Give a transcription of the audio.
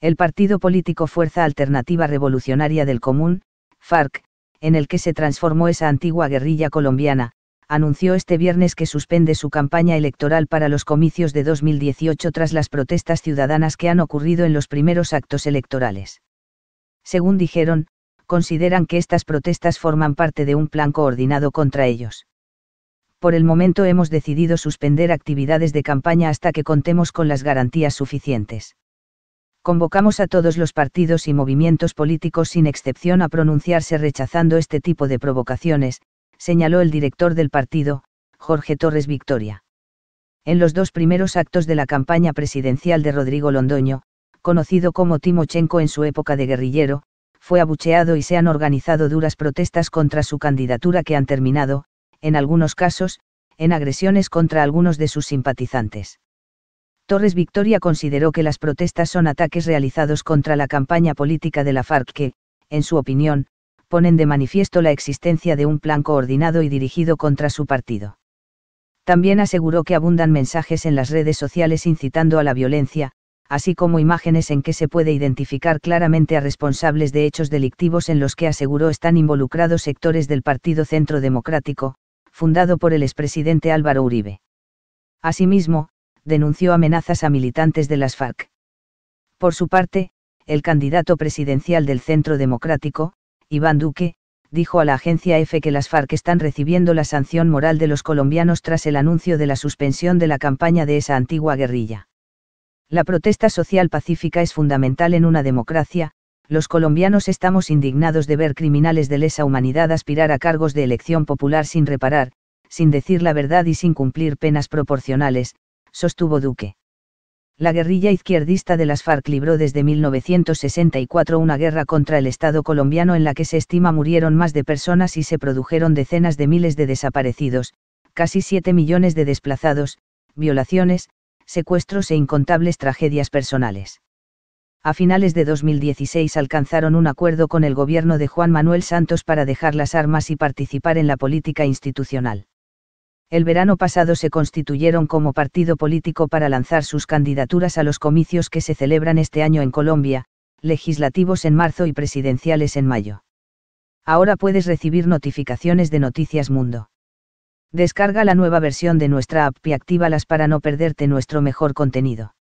el partido político Fuerza Alternativa Revolucionaria del Común, FARC, en el que se transformó esa antigua guerrilla colombiana, anunció este viernes que suspende su campaña electoral para los comicios de 2018 tras las protestas ciudadanas que han ocurrido en los primeros actos electorales. Según dijeron, consideran que estas protestas forman parte de un plan coordinado contra ellos. Por el momento hemos decidido suspender actividades de campaña hasta que contemos con las garantías suficientes convocamos a todos los partidos y movimientos políticos sin excepción a pronunciarse rechazando este tipo de provocaciones, señaló el director del partido, Jorge Torres Victoria. En los dos primeros actos de la campaña presidencial de Rodrigo Londoño, conocido como Timochenko en su época de guerrillero, fue abucheado y se han organizado duras protestas contra su candidatura que han terminado, en algunos casos, en agresiones contra algunos de sus simpatizantes. Torres Victoria consideró que las protestas son ataques realizados contra la campaña política de la FARC que, en su opinión, ponen de manifiesto la existencia de un plan coordinado y dirigido contra su partido. También aseguró que abundan mensajes en las redes sociales incitando a la violencia, así como imágenes en que se puede identificar claramente a responsables de hechos delictivos en los que aseguró están involucrados sectores del Partido Centro Democrático, fundado por el expresidente Álvaro Uribe. Asimismo, denunció amenazas a militantes de las FARC. Por su parte, el candidato presidencial del Centro Democrático, Iván Duque, dijo a la agencia F que las FARC están recibiendo la sanción moral de los colombianos tras el anuncio de la suspensión de la campaña de esa antigua guerrilla. La protesta social pacífica es fundamental en una democracia, los colombianos estamos indignados de ver criminales de lesa humanidad aspirar a cargos de elección popular sin reparar, sin decir la verdad y sin cumplir penas proporcionales, sostuvo Duque. La guerrilla izquierdista de las FARC libró desde 1964 una guerra contra el Estado colombiano en la que se estima murieron más de personas y se produjeron decenas de miles de desaparecidos, casi siete millones de desplazados, violaciones, secuestros e incontables tragedias personales. A finales de 2016 alcanzaron un acuerdo con el gobierno de Juan Manuel Santos para dejar las armas y participar en la política institucional el verano pasado se constituyeron como partido político para lanzar sus candidaturas a los comicios que se celebran este año en Colombia, legislativos en marzo y presidenciales en mayo. Ahora puedes recibir notificaciones de Noticias Mundo. Descarga la nueva versión de nuestra app y actívalas para no perderte nuestro mejor contenido.